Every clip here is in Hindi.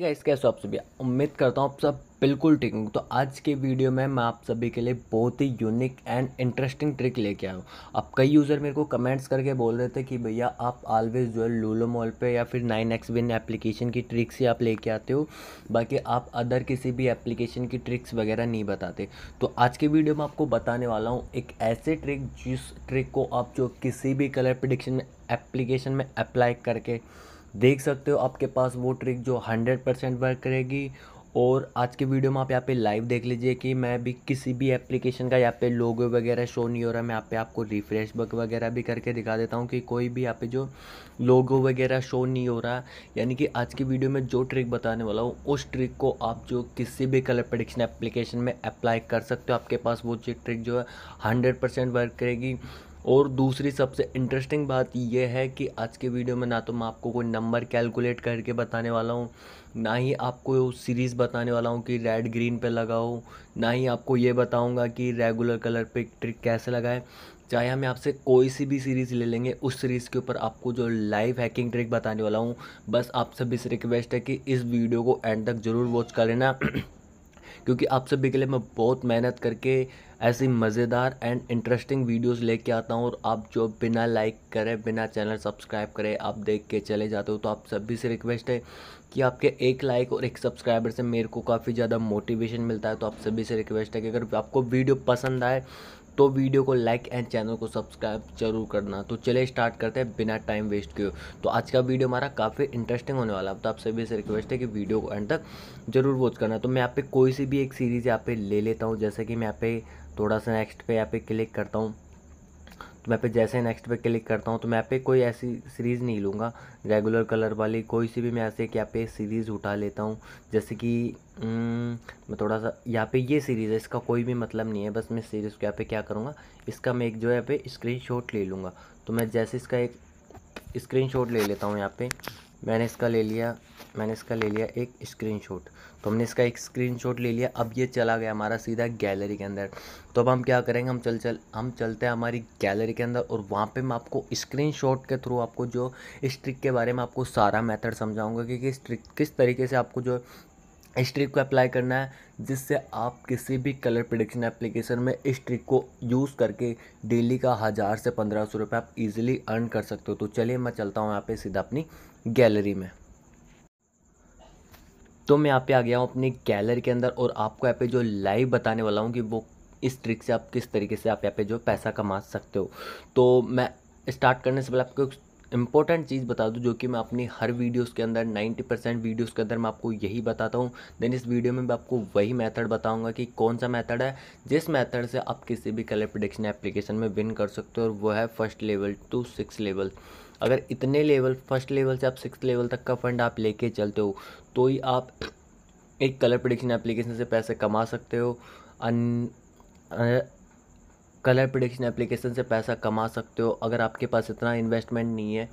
गाइस कैसे आप सभी उम्मीद करता हूँ आप सब बिल्कुल ठीक होंगे तो आज के वीडियो में मैं आप सभी के लिए बहुत ही यूनिक एंड इंटरेस्टिंग ट्रिक लेके आया हूँ अब कई यूज़र मेरे को कमेंट्स करके बोल रहे थे कि भैया आप ऑलवेज जो है लूलो मॉल पे या फिर नाइन एक्स विन एप्लीकेशन की ट्रिक्स ही आप लेके आते हो बाकी आप अदर किसी भी एप्लीकेशन की ट्रिक्स वगैरह नहीं बताते तो आज के वीडियो में आपको बताने वाला हूँ एक ऐसे ट्रिक जिस ट्रिक को आप जो किसी भी कलर प्रडिक्शन एप्लीकेशन में अप्लाई करके देख सकते हो आपके पास वो ट्रिक जो हंड्रेड परसेंट वर्क करेगी और आज के वीडियो में आप यहाँ पे लाइव देख लीजिए कि मैं भी किसी भी एप्लीकेशन का यहाँ पे लोगो वगैरह शो नहीं हो रहा मैं यहाँ पे आपको रिफ्रेश बक वगैरह भी करके दिखा देता हूँ कि कोई भी यहाँ पे जो लोगो वगैरह शो नहीं हो रहा यानी कि आज की वीडियो में जो ट्रिक बताने वाला हूँ उस ट्रिक को आप जो किसी भी कलर प्रडिक्शन एप्लीकेशन में अप्लाई कर सकते हो आपके पास वो ट्रिक जो है हंड्रेड वर्क करेगी और दूसरी सबसे इंटरेस्टिंग बात यह है कि आज के वीडियो में ना तो मैं आपको कोई नंबर कैलकुलेट करके बताने वाला हूँ ना ही आपको सीरीज़ बताने वाला हूँ कि रेड ग्रीन पे लगाओ ना ही आपको ये बताऊँगा कि रेगुलर कलर पे ट्रिक कैसे लगाएं चाहे हम आपसे कोई सी भी सीरीज़ ले लेंगे उस सीरीज़ के ऊपर आपको जो लाइव हैकिंग ट्रिक बताने वाला हूँ बस आप सभी से रिक्वेस्ट है कि इस वीडियो को एंड तक ज़रूर वॉच कर लेना क्योंकि आप सभी के लिए मैं बहुत मेहनत करके ऐसी मज़ेदार एंड इंटरेस्टिंग वीडियोस लेके आता हूँ और आप जो बिना लाइक करें बिना चैनल सब्सक्राइब करें आप देख के चले जाते हो तो आप सभी से रिक्वेस्ट है कि आपके एक लाइक और एक सब्सक्राइबर से मेरे को काफ़ी ज़्यादा मोटिवेशन मिलता है तो आप सभी से रिक्वेस्ट है कि अगर आपको वीडियो पसंद आए तो वीडियो को लाइक एंड चैनल को सब्सक्राइब जरूर करना तो चले स्टार्ट करते हैं बिना टाइम वेस्ट किए तो आज का वीडियो हमारा काफ़ी इंटरेस्टिंग होने वाला है तो आप सभी से रिक्वेस्ट है कि वीडियो को एंड तक जरूर वॉच करना तो मैं यहाँ पे कोई सी भी एक सीरीज़ यहाँ पे ले लेता हूँ जैसे कि मैं यहाँ पे थोड़ा सा नेक्स्ट पे यहाँ पे क्लिक करता हूँ तो मैं पे जैसे नेक्स्ट पे क्लिक करता हूँ तो मैं पे कोई ऐसी सीरीज़ नहीं लूँगा रेगुलर कलर वाली कोई सी भी मैं ऐसे कि यहाँ पे सीरीज़ उठा लेता हूँ जैसे कि हम्म, मैं थोड़ा सा यहाँ पे ये सीरीज़ है इसका कोई भी मतलब नहीं है बस मैं सीरीज़ को यहाँ पे क्या करूँगा इसका मैं एक जो है यहाँ पे स्क्रीन ले लूँगा तो मैं जैसे इसका एक स्क्रीन ले लेता हूँ यहाँ पर मैंने इसका ले लिया मैंने इसका ले लिया एक स्क्रीनशॉट तो हमने इसका एक स्क्रीनशॉट ले लिया अब ये चला गया हमारा सीधा गैलरी के अंदर तो अब हम क्या करेंगे हम चल चल हम चलते हैं हमारी गैलरी के अंदर और वहाँ पे मैं आपको स्क्रीनशॉट के थ्रू आपको जो इस ट्रिक के बारे में आपको सारा मेथड समझाऊंगा कि किस ट्रिक किस तरीके से आपको जो इस ट्रिक को अप्लाई करना है जिससे आप किसी भी कलर प्रिडिक्शन एप्लीकेशन में इस ट्रिक को यूज़ करके डेली का हज़ार से पंद्रह सौ रुपये आप इजीली अर्न कर सकते हो तो चलिए मैं चलता हूँ यहाँ पे सीधा अपनी गैलरी में तो मैं यहाँ पे आ गया हूँ अपनी गैलरी के अंदर और आपको यहाँ पे जो लाइव बताने वाला हूँ कि वो इस ट्रिक से आप किस तरीके से आप यहाँ पे जो पैसा कमा सकते हो तो मैं स्टार्ट करने से पहले आपको एक इंपॉर्टेंट चीज़ बता दूँ जो कि मैं अपनी हर वीडियोस के अंदर 90 परसेंट वीडियोज़ के अंदर मैं आपको यही बताता हूँ देन इस वीडियो में मैं आपको वही मेथड बताऊँगा कि कौन सा मेथड है जिस मेथड से आप किसी भी कलर प्रोडिक्शन एप्लीकेशन में विन कर सकते हो और वो है first level to six level अगर इतने लेवल फर्स्ट लेवल से आप सिक्स लेवल तक का फंड आप लेके चलते हो तो ही आप एक कलर प्रडिक्शन एप्लीकेशन से पैसे कमा सकते हो अन कलर प्रडिक्शन एप्लीकेशन से पैसा कमा सकते हो अगर आपके पास इतना इन्वेस्टमेंट नहीं है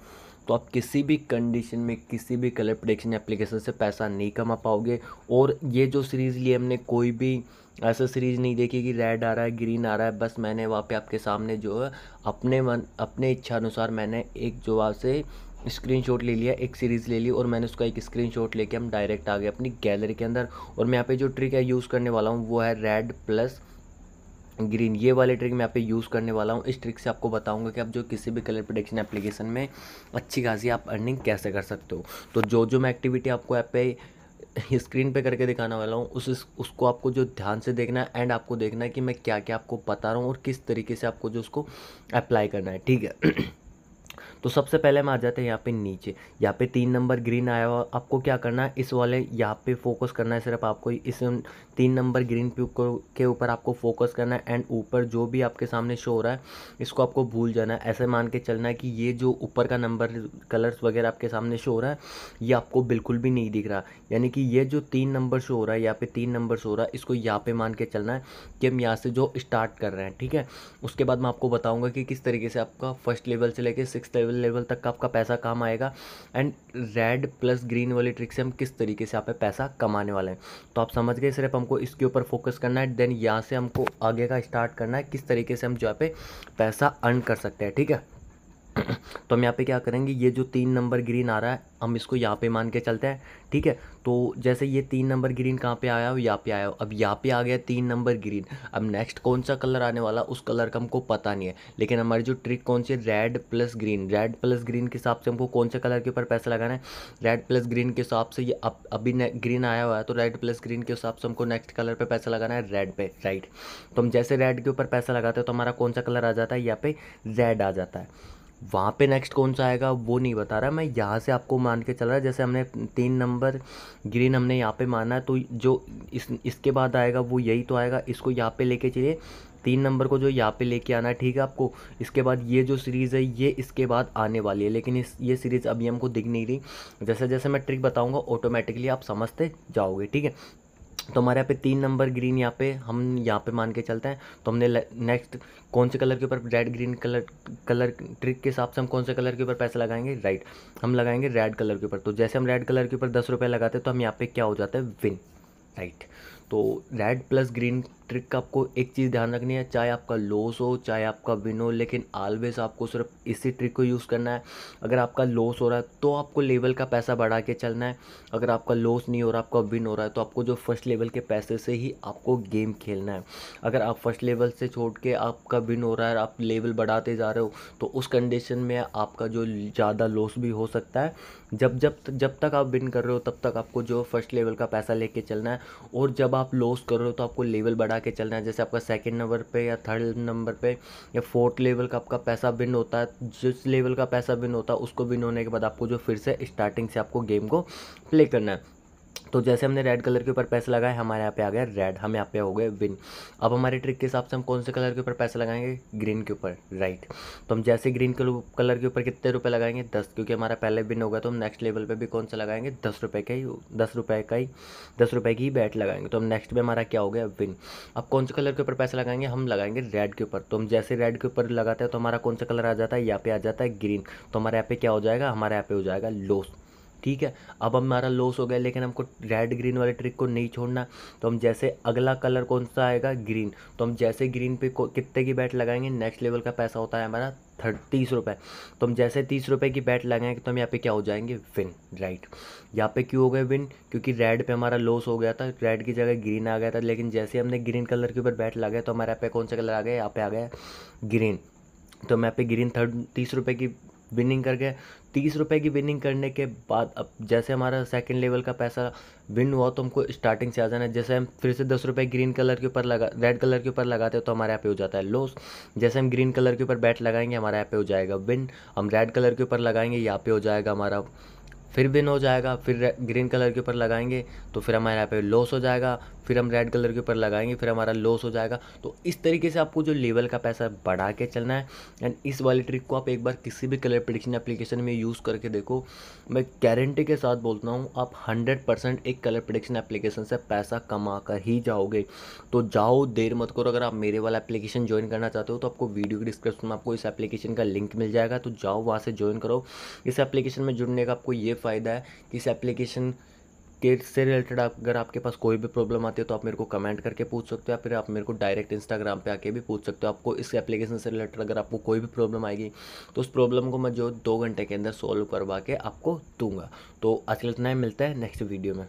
तो आप किसी भी कंडीशन में किसी भी कलर प्रोडक्शन एप्लीकेशन से पैसा नहीं कमा पाओगे और ये जो सीरीज़ लिए हमने कोई भी ऐसा सीरीज़ नहीं देखी कि रेड आ रहा है ग्रीन आ रहा है बस मैंने वहाँ पे आपके सामने जो है अपने मन अपने इच्छा अनुसार मैंने एक जो वहाँ से स्क्रीनशॉट ले लिया एक सीरीज़ ले ली और मैंने उसका एक स्क्रीनशॉट लेके हम डायरेक्ट आ गए अपनी गैलरी के अंदर और मैं यहाँ पे जो ट्रिक है यूज़ करने वाला हूँ वो है रेड प्लस ग्रीन ये वाले ट्रिक मैं आप पे यूज़ करने वाला हूँ इस ट्रिक से आपको बताऊँगा कि आप जो किसी भी कलर प्रोडक्शन एप्लीकेशन में अच्छी खासी आप अर्निंग कैसे कर सकते हो तो जो जो मैं एक्टिविटी आपको ऐप पे स्क्रीन पे करके दिखाने वाला हूँ उस उसको आपको जो ध्यान से देखना है एंड आपको देखना है कि मैं क्या क्या आपको बता रहा हूँ और किस तरीके से आपको जो उसको अप्लाई करना है ठीक है तो सबसे पहले हम आ जाते हैं यहाँ पे नीचे यहाँ पे तीन नंबर ग्रीन आया हुआ आपको क्या करना है इस वाले यहाँ पे फोकस करना है सिर्फ आपको इस तीन नंबर ग्रीन के ऊपर आपको फोकस करना है एंड ऊपर जो भी आपके सामने शो हो रहा है इसको आपको भूल जाना है ऐसे मान के चलना है कि ये जो ऊपर का नंबर कलर्स वगैरह आपके सामने शो हो रहा है ये आपको बिल्कुल भी नहीं दिख रहा यानी कि ये जो तीन नंबर शो हो रहा है यहाँ पे तीन नंबर शो हो रहा है इसको यहाँ पे मान के चलना है कि हम यहाँ से जो स्टार्ट कर रहे हैं ठीक है उसके बाद मैं आपको बताऊँगा कि किस तरीके से आपका फर्स्ट लेवल से लेकर सिक्स लेवल लेवल तक का आपका पैसा काम आएगा एंड रेड प्लस ग्रीन वाली ट्रिक से हम किस तरीके से आप पैसा कमाने वाले हैं तो आप समझ गए सिर्फ हमको इसके ऊपर फोकस करना है देन यहाँ से हमको आगे का स्टार्ट करना है किस तरीके से हम जो है पे पैसा अर्न कर सकते हैं ठीक है तो हम यहाँ पे क्या करेंगे ये जो तीन नंबर ग्रीन आ रहा है हम इसको यहाँ पे मान के चलते हैं ठीक है तो जैसे ये तीन नंबर ग्रीन कहाँ पे आया हो यहाँ पे आया हो अब यहाँ पे आ गया तीन नंबर ग्रीन अब नेक्स्ट कौन सा कलर आने वाला उस कलर का हमको पता नहीं है लेकिन हमारी जो ट्रिक कौन सी है red plus green red plus green के हिसाब से हमको कौन से कलर के ऊपर पैसा लगाना है रेड प्लस ग्रीन के हिसाब से ये अब अभी ग्रीन आया हुआ है तो रेड प्लस ग्रीन के हिसाब से हमको नेक्स्ट कलर पर पैसा लगाना है रेड पे राइट तो हम जैसे रेड के ऊपर पैसा लगाते हैं तो हमारा कौन सा कलर आ जाता है यहाँ पे रेड आ जाता है वहाँ पे नेक्स्ट कौन सा आएगा वो नहीं बता रहा मैं यहाँ से आपको मान के चल रहा है जैसे हमने तीन नंबर ग्रीन हमने यहाँ पे माना है तो जो इस इसके बाद आएगा वो यही तो आएगा इसको यहाँ पे लेके चलिए तीन नंबर को जो यहाँ पे लेके आना है ठीक है आपको इसके बाद ये जो सीरीज़ है ये इसके बाद आने वाली है लेकिन इस ये सीरीज़ अभी हमको दिख नहीं रही जैसे जैसे मैं ट्रिक बताऊँगा ऑटोमेटिकली आप समझते जाओगे ठीक है तो हमारे यहाँ पे तीन नंबर ग्रीन यहाँ पे हम यहाँ पे मान के चलते हैं तो हमने नेक्स्ट कौन से कलर के ऊपर red green colour colour trick के हिसाब से हम कौन से कलर के ऊपर पैसा लगाएंगे राइट हम लगाएंगे रेड कलर के ऊपर तो जैसे हम रेड कलर के ऊपर दस रुपये लगाते हैं तो हम यहाँ पे क्या हो जाता है विन राइट तो रेड प्लस ग्रीन ट्रिक का आपको एक चीज़ ध्यान रखनी है चाहे आपका लॉस हो चाहे आपका विन हो लेकिन ऑलवेज आपको सिर्फ इसी ट्रिक को यूज़ करना है अगर आपका लॉस हो रहा है तो आपको लेवल का पैसा बढ़ा के चलना है अगर आपका लॉस नहीं हो रहा आपका विन हो रहा है तो आपको जो फर्स्ट लेवल के पैसे से ही आपको गेम खेलना है अगर आप फर्स्ट लेवल से छोड़ के आपका विन हो रहा है आप लेवल बढ़ाते जा रहे हो तो उस कंडीशन में आपका जो ज़्यादा लॉस भी हो सकता है जब जब जब तक आप विन कर रहे हो तब तक आपको जो फर्स्ट लेवल का पैसा ले चलना है और जब आप आप लॉस कर रहे हो तो आपको लेवल बढ़ा के चलना है जैसे आपका सेकंड नंबर पे या थर्ड नंबर पे या फोर्थ लेवल का आपका पैसा विन होता है जिस लेवल का पैसा विन होता है उसको विन होने के बाद आपको जो फिर से स्टार्टिंग से आपको गेम को प्ले करना है तो जैसे हमने रेड कलर के ऊपर पैसे लगाए हमारे यहाँ पे आ गया रेड हम यहाँ पे हो गए विन अब हमारे ट्रिक के हिसाब से हम कौन से कलर के ऊपर पैसे लगाएंगे ग्रीन के ऊपर राइट तो हम जैसे ग्रीन कलर के ऊपर कितने रुपए लगाएंगे दस क्योंकि हमारा पहले विन हो गया तो हम नेक्स्ट लेवल पे भी कौन सा लगाएंगे दस रुपये का ही दस रुपये का ही दस रुपये की ही बैट लगाएंगे तो हम नेक्स्ट में हमारा क्या हो गया विन अब कौन से कलर के ऊपर पैसा लगाएंगे हम लगाएंगे रेड के ऊपर तो हम जैसे रेड के ऊपर लगाते हैं तो हमारा कौन सा कलर आ जाता है यहाँ पे आ जाता है ग्रीन तो हमारे यहाँ पे क्या हो जाएगा हमारे यहाँ पे हो जाएगा लॉस ठीक है अब हमारा लॉस हो गया लेकिन हमको रेड ग्रीन वाले ट्रिक को नहीं छोड़ना तो हम जैसे अगला कलर कौन सा आएगा ग्रीन तो हम जैसे ग्रीन पे कितने की बैट लगाएंगे नेक्स्ट लेवल का पैसा होता है हमारा थर्ड तीस रुपये तो हम जैसे तीस रुपये की बैट लगाएंगे तो हम यहाँ पे क्या हो जाएंगे विन राइट यहाँ पे क्यों हो गए विन क्योंकि रेड पे हमारा लॉस हो गया था रेड की जगह ग्रीन आ गया था लेकिन जैसे हमने ग्रीन कलर के ऊपर बैट लगाया तो हमारे यहाँ पे कौन सा कलर आ गया यहाँ पे आ गया ग्रीन तो हम यहाँ पे ग्रीन थर्ड तीस रुपये की विनिंग कर गए तीस रुपये की विनिंग करने के बाद अब जैसे हमारा सेकंड लेवल का पैसा विन हुआ तो हमको स्टार्टिंग से आ जाना है जैसे हम फिर से दस रुपये ग्रीन कलर के ऊपर लगा रेड कलर के ऊपर लगाते हैं तो हमारे यहाँ पे हो जाता है लॉस जैसे हम ग्रीन कलर के ऊपर बैट लगाएंगे हमारे यहाँ पे हो जाएगा विन हम रेड कलर के ऊपर लगाएंगे यहाँ पे हो जाएगा हमारा फिर विन हो जाएगा फिर ग्रीन कलर के ऊपर लगाएंगे तो फिर हमारे यहाँ पे लॉस हो जाएगा फिर हम रेड कलर के ऊपर लगाएंगे फिर हमारा लॉस हो जाएगा तो इस तरीके से आपको जो लेवल का पैसा बढ़ा के चलना है एंड इस वाली ट्रिक को आप एक बार किसी भी कलर प्रडिक्शन एप्लीकेशन में यूज़ करके देखो मैं गारंटी के साथ बोलता हूँ आप हंड्रेड परसेंट एक कलर प्रडिक्शन एप्लीकेशन से पैसा कमा कर ही जाओगे तो जाओ देर मत करो अगर आप मेरे वाला एप्लीकेशन ज्वाइन करना चाहते हो तो आपको वीडियो के डिस्क्रिप्शन में आपको इस एप्लीकेशन का लिंक मिल जाएगा तो जाओ वहाँ से ज्वाइन करो इस एप्लीकेशन में जुड़ने का आपको ये फ़ायदा है कि इस एप्लीकेशन स्केट से रिलेटेड आप अगर आपके पास कोई भी प्रॉब्लम आती है तो आप मेरे को कमेंट करके पूछ सकते हो या फिर आप मेरे को डायरेक्ट इंस्टाग्राम पे आके भी पूछ सकते हो आपको इस एप्लीकेशन से रिलेटेड अगर आपको कोई भी प्रॉब्लम आएगी तो उस प्रॉब्लम को मैं जो दो घंटे के अंदर सॉल्व करवा के आपको दूंगा तो असल इतना ही मिलता है नेक्स्ट वीडियो में